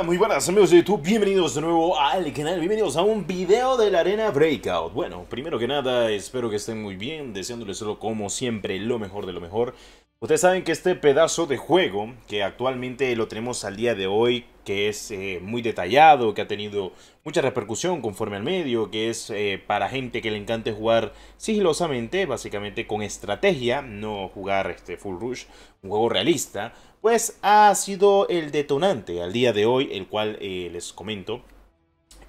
Ah, muy buenas amigos de YouTube, bienvenidos de nuevo al canal, bienvenidos a un video de la arena Breakout Bueno, primero que nada, espero que estén muy bien, deseándoles como siempre lo mejor de lo mejor Ustedes saben que este pedazo de juego, que actualmente lo tenemos al día de hoy que es eh, muy detallado, que ha tenido mucha repercusión conforme al medio, que es eh, para gente que le encanta jugar sigilosamente, básicamente con estrategia, no jugar este Full Rush, un juego realista, pues ha sido el detonante al día de hoy, el cual eh, les comento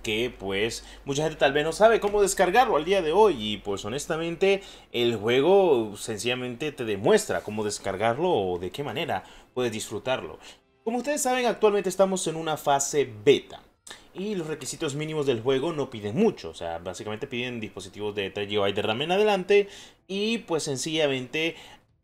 que pues mucha gente tal vez no sabe cómo descargarlo al día de hoy y pues honestamente el juego sencillamente te demuestra cómo descargarlo o de qué manera puedes disfrutarlo. Como ustedes saben, actualmente estamos en una fase beta. Y los requisitos mínimos del juego no piden mucho. O sea, básicamente piden dispositivos de 3 GB de RAM en adelante. Y pues sencillamente,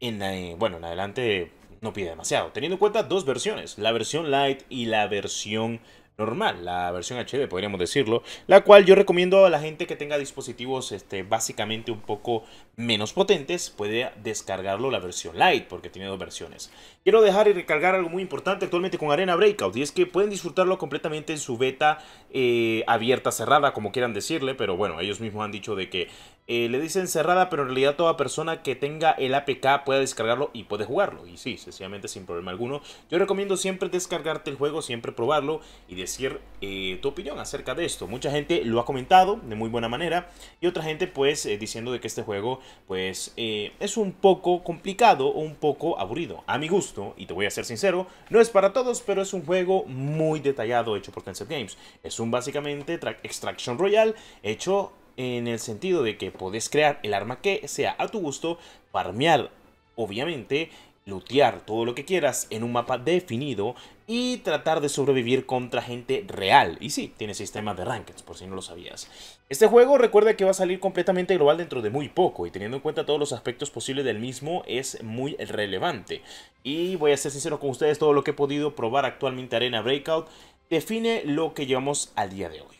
en, eh, bueno, en adelante no pide demasiado. Teniendo en cuenta dos versiones. La versión Lite y la versión normal, la versión HD podríamos decirlo, la cual yo recomiendo a la gente que tenga dispositivos este, básicamente un poco menos potentes, puede descargarlo la versión Lite porque tiene dos versiones. Quiero dejar y recargar algo muy importante actualmente con Arena Breakout y es que pueden disfrutarlo completamente en su beta eh, abierta, cerrada, como quieran decirle, pero bueno, ellos mismos han dicho de que eh, le dicen cerrada, pero en realidad toda persona que tenga el APK puede descargarlo y puede jugarlo. Y sí, sencillamente sin problema alguno. Yo recomiendo siempre descargarte el juego, siempre probarlo y decir eh, tu opinión acerca de esto. Mucha gente lo ha comentado de muy buena manera y otra gente pues eh, diciendo de que este juego pues es un poco complicado o un poco aburrido. A mi gusto, y te voy a ser sincero, no es para todos, pero es un juego muy detallado hecho por Tencent Games. Es un básicamente Extraction Royal hecho en el sentido de que puedes crear el arma que sea a tu gusto, farmear, obviamente, lootear todo lo que quieras en un mapa definido y tratar de sobrevivir contra gente real. Y sí, tiene sistema de rankings, por si no lo sabías. Este juego recuerda que va a salir completamente global dentro de muy poco y teniendo en cuenta todos los aspectos posibles del mismo es muy relevante. Y voy a ser sincero con ustedes, todo lo que he podido probar actualmente Arena Breakout define lo que llevamos al día de hoy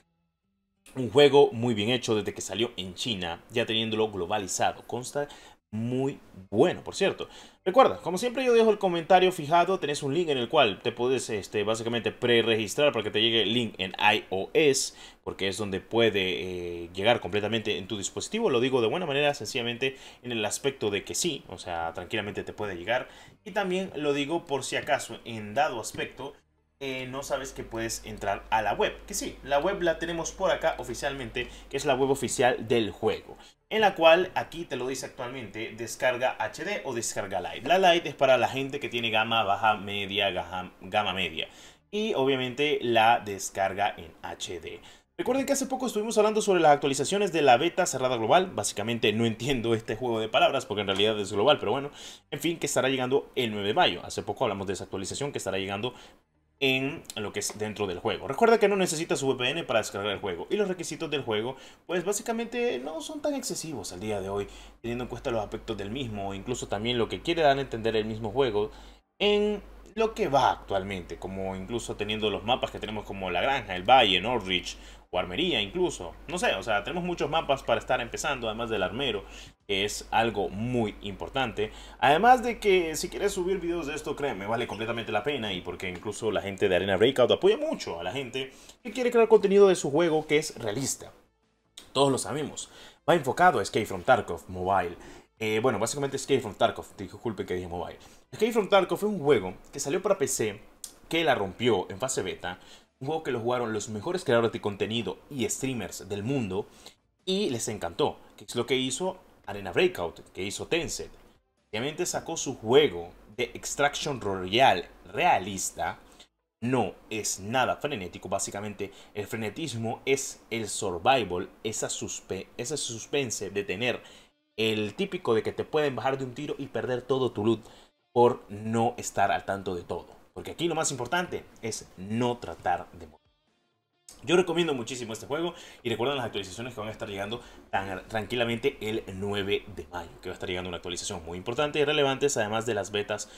un juego muy bien hecho desde que salió en China, ya teniéndolo globalizado. Consta muy bueno, por cierto. Recuerda, como siempre yo dejo el comentario fijado, tenés un link en el cual te puedes este, básicamente pre-registrar para que te llegue el link en iOS, porque es donde puede eh, llegar completamente en tu dispositivo. Lo digo de buena manera, sencillamente en el aspecto de que sí, o sea, tranquilamente te puede llegar. Y también lo digo por si acaso, en dado aspecto, eh, no sabes que puedes entrar a la web. Que sí, la web la tenemos por acá oficialmente, que es la web oficial del juego. En la cual aquí te lo dice actualmente, descarga HD o descarga Lite. La Lite es para la gente que tiene gama baja, media, gama, gama media. Y obviamente la descarga en HD. Recuerden que hace poco estuvimos hablando sobre las actualizaciones de la beta cerrada global. Básicamente no entiendo este juego de palabras porque en realidad es global, pero bueno. En fin, que estará llegando el 9 de mayo. Hace poco hablamos de esa actualización que estará llegando en lo que es dentro del juego. Recuerda que no necesitas VPN para descargar el juego y los requisitos del juego pues básicamente no son tan excesivos al día de hoy teniendo en cuenta los aspectos del mismo o incluso también lo que quiere dar a entender el mismo juego en lo que va actualmente como incluso teniendo los mapas que tenemos como la granja, el valle, Norwich, armería incluso. No sé, o sea, tenemos muchos mapas para estar empezando, además del armero, que es algo muy importante. Además de que si quieres subir videos de esto, créeme, vale completamente la pena y porque incluso la gente de Arena Breakout apoya mucho a la gente que quiere crear contenido de su juego que es realista. Todos lo sabemos. Va enfocado a Escape from Tarkov Mobile. Eh, bueno, básicamente Escape from Tarkov, disculpe que dije mobile. Escape from Tarkov fue un juego que salió para PC, que la rompió en fase beta, un juego que lo jugaron los mejores creadores de contenido y streamers del mundo y les encantó, que es lo que hizo Arena Breakout, que hizo Tencent. Obviamente sacó su juego de Extraction Royal realista. No es nada frenético, básicamente el frenetismo es el survival, esa ese suspense de tener el típico de que te pueden bajar de un tiro y perder todo tu loot por no estar al tanto de todo. Porque aquí lo más importante es no tratar de morir. Yo recomiendo muchísimo este juego y recuerden las actualizaciones que van a estar llegando tranquilamente el 9 de mayo, que va a estar llegando una actualización muy importante y relevante, además de las betas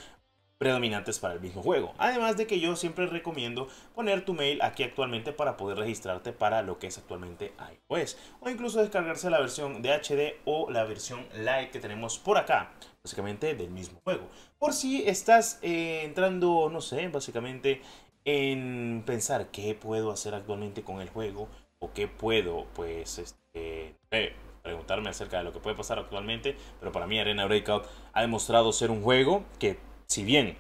predominantes para el mismo juego. Además de que yo siempre recomiendo poner tu mail aquí actualmente para poder registrarte para lo que es actualmente iOS o incluso descargarse la versión de HD o la versión Lite que tenemos por acá, básicamente del mismo juego. Por si estás eh, entrando, no sé, básicamente en pensar qué puedo hacer actualmente con el juego o qué puedo, pues, este, preguntarme acerca de lo que puede pasar actualmente, pero para mí Arena Breakout ha demostrado ser un juego que si bien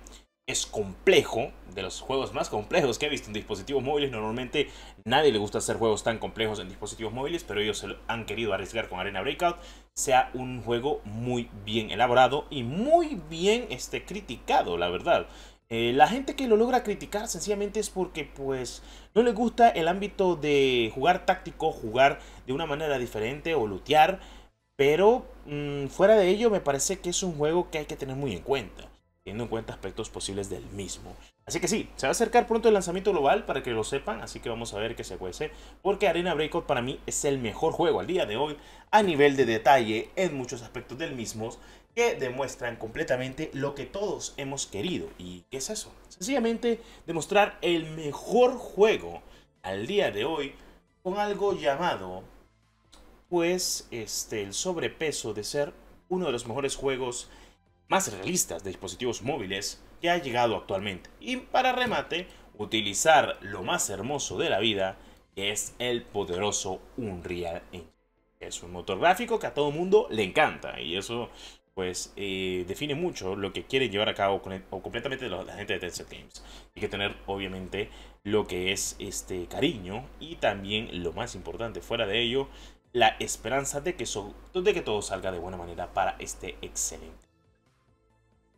es complejo, de los juegos más complejos que he visto en dispositivos móviles, normalmente nadie le gusta hacer juegos tan complejos en dispositivos móviles, pero ellos se han querido arriesgar con Arena Breakout, sea un juego muy bien elaborado y muy bien este, criticado, la verdad. Eh, la gente que lo logra criticar sencillamente es porque pues no le gusta el ámbito de jugar táctico, jugar de una manera diferente o lutear, pero mm, fuera de ello me parece que es un juego que hay que tener muy en cuenta teniendo en cuenta aspectos posibles del mismo. Así que sí, se va a acercar pronto el lanzamiento global para que lo sepan, así que vamos a ver qué se cuece, porque Arena Breakout para mí es el mejor juego al día de hoy a nivel de detalle en muchos aspectos del mismo que demuestran completamente lo que todos hemos querido. ¿Y qué es eso? Sencillamente demostrar el mejor juego al día de hoy con algo llamado pues este el sobrepeso de ser uno de los mejores juegos más realistas de dispositivos móviles que ha llegado actualmente. Y para remate, utilizar lo más hermoso de la vida, que es el poderoso Unreal Engine. Es un motor gráfico que a todo mundo le encanta y eso pues eh, define mucho lo que quiere llevar a cabo o completamente la gente de Tencent Games. Hay que tener obviamente lo que es este cariño y también lo más importante fuera de ello, la esperanza de que todo salga de buena manera para este excelente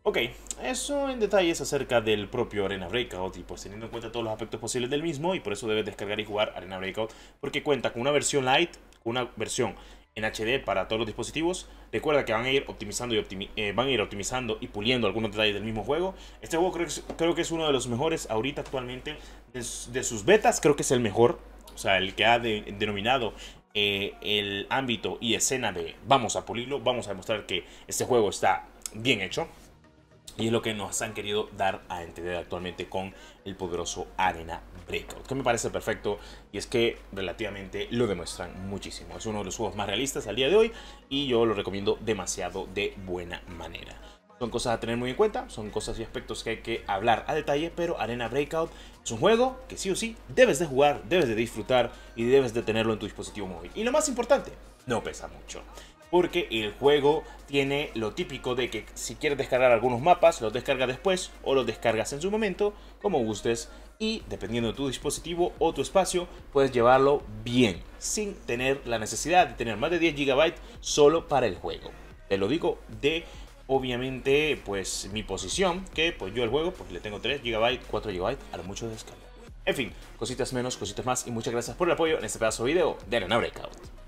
Ok, eso en detalles acerca del propio Arena Breakout y pues teniendo en cuenta todos los aspectos posibles del mismo y por eso debes descargar y jugar Arena Breakout porque cuenta con una versión light, una versión en HD para todos los dispositivos. Recuerda que van a ir optimizando y, eh, van a ir optimizando y puliendo algunos detalles del mismo juego. Este juego creo, que es uno de los mejores ahorita actualmente de, sus betas, creo que es el mejor, o sea, el que ha denominado eh, el ámbito y escena de vamos a pulirlo, vamos a demostrar que este juego está bien hecho. Y es lo que nos han querido dar a entender actualmente con el poderoso Arena Breakout, que me parece perfecto y es que relativamente lo demuestran muchísimo. Es uno de los juegos más realistas al día de hoy y yo lo recomiendo demasiado de buena manera. Son cosas a tener muy en cuenta, son cosas y aspectos que hay que hablar a detalle, pero Arena Breakout es un juego que sí o sí debes de jugar, debes de disfrutar y debes de tenerlo en tu dispositivo móvil. Y lo más importante, no pesa mucho porque el juego tiene lo típico de que si quieres descargar algunos mapas, los descargas después o los descargas en su momento, como gustes, y dependiendo de tu dispositivo o tu espacio, puedes llevarlo bien, sin tener la necesidad de tener más de 10 GB solo para el juego. Te lo digo de obviamente pues mi posición, que pues yo el juego porque le tengo 3 GB, 4 GB a lo mucho de descarga. En fin, cositas menos, cositas más y muchas gracias por el apoyo en este pedazo de video de Arena Breakout.